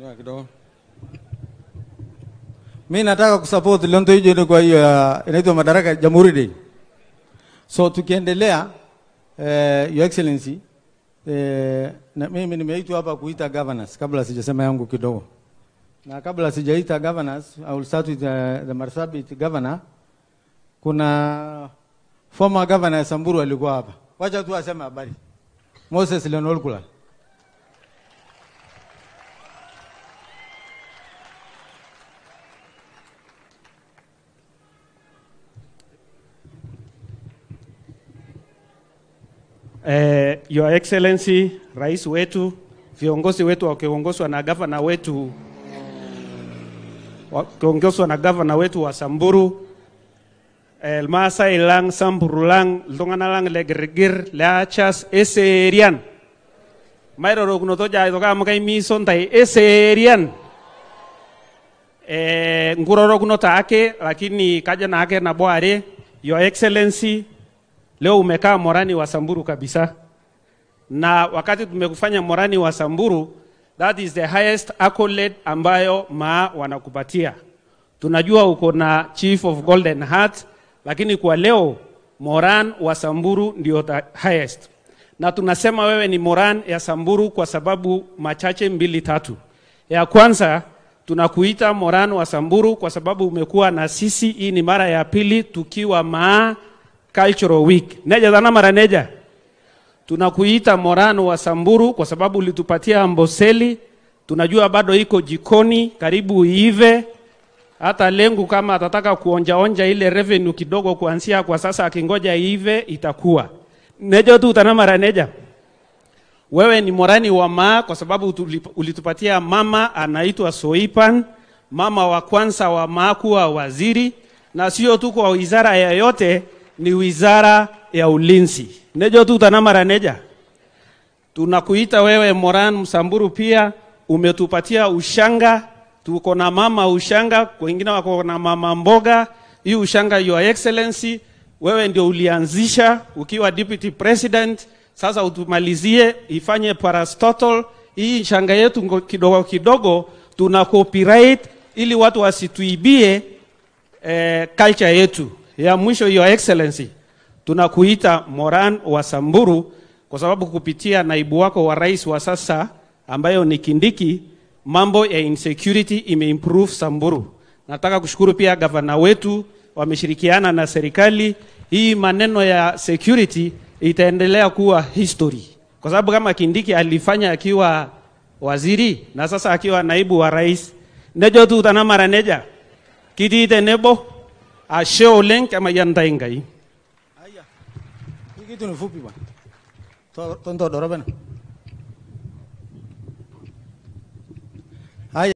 Nyoa kidogo. Mimi nataka kusupport Lonto hiyo ndio kwa hiyo inaitwa Madaraka ya Jamhuri Day. So tukiendelea eh, Your Excellency eh, na mimi nimeitwa hapa kuita governance kabla sijasema yangu kidogo. Na kabla sijaita governance, I will start with the, eh, the Marsabit governor. Kuna former governor Samburu alikuwa hapa. Wacha tu aseme habari. Moses Leonol Kulal. eh, Your Excellency rais wetu, viongozi wetu wakiongozwa na gavana wetu wakiongozwa na gavana wetu wa Samburu el eh, masa ilang Samburu lang iltung'ana lang legerger lachas eserian mairorokinoto jaitoka amu kaimiso ntai eserian eh, ngurorokinoto ake lakini kaja na ake na boare Your Excellency Leo umekaa morani wa Samburu kabisa, na wakati tumekufanya morani wa Samburu, that is the highest accolade ambayo maa wanakupatia. Tunajua uko na Chief of Golden Heart, lakini kwa leo moran wa Samburu ndio highest, na tunasema wewe ni moran ya Samburu kwa sababu machache mbili tatu. Ya kwanza tunakuita moran wa Samburu kwa sababu umekuwa na sisi. Hii ni mara ya pili tukiwa maa Cultural Week. Neja dhana mara neja. Tunakuita Morano wa Samburu kwa sababu ulitupatia amboseli. Tunajua bado iko jikoni karibu iive. Hata lengu kama atataka kuonjaonja ile revenue kidogo kuanzia kwa sasa akingoja iive itakuwa. Neja tu utana mara neja. Wewe ni morani wa maa kwa sababu ulitupatia mama anaitwa Soipan, mama wa kwanza wa maa kuwa waziri na sio tu kwa wizara yoyote ni wizara ya ulinzi. Nejo tu mara neja, tunakuita wewe Moran Msamburu, pia umetupatia ushanga. Tuko na mama ushanga, wengine wako na mama mboga. Hii ushanga, your excellency, wewe ndio ulianzisha ukiwa deputy president. Sasa utumalizie ifanye parastotal hii ushanga yetu kidogo kidogo, tuna copyright ili watu wasituibie eh, culture yetu ya mwisho, Your Excellency, tunakuita Moran wa Samburu kwa sababu kupitia naibu wako wa rais wa sasa ambayo ni Kindiki, mambo ya insecurity imeimprove Samburu. Nataka kushukuru pia gavana wetu, wameshirikiana na serikali. Hii maneno ya security itaendelea kuwa history, kwa sababu kama Kindiki alifanya akiwa waziri na sasa akiwa naibu wa rais nejo tu tanamara neja kitiite nebo a show link ama yanda ingai haya hiki kitu ni fupi bwana tonto dorobena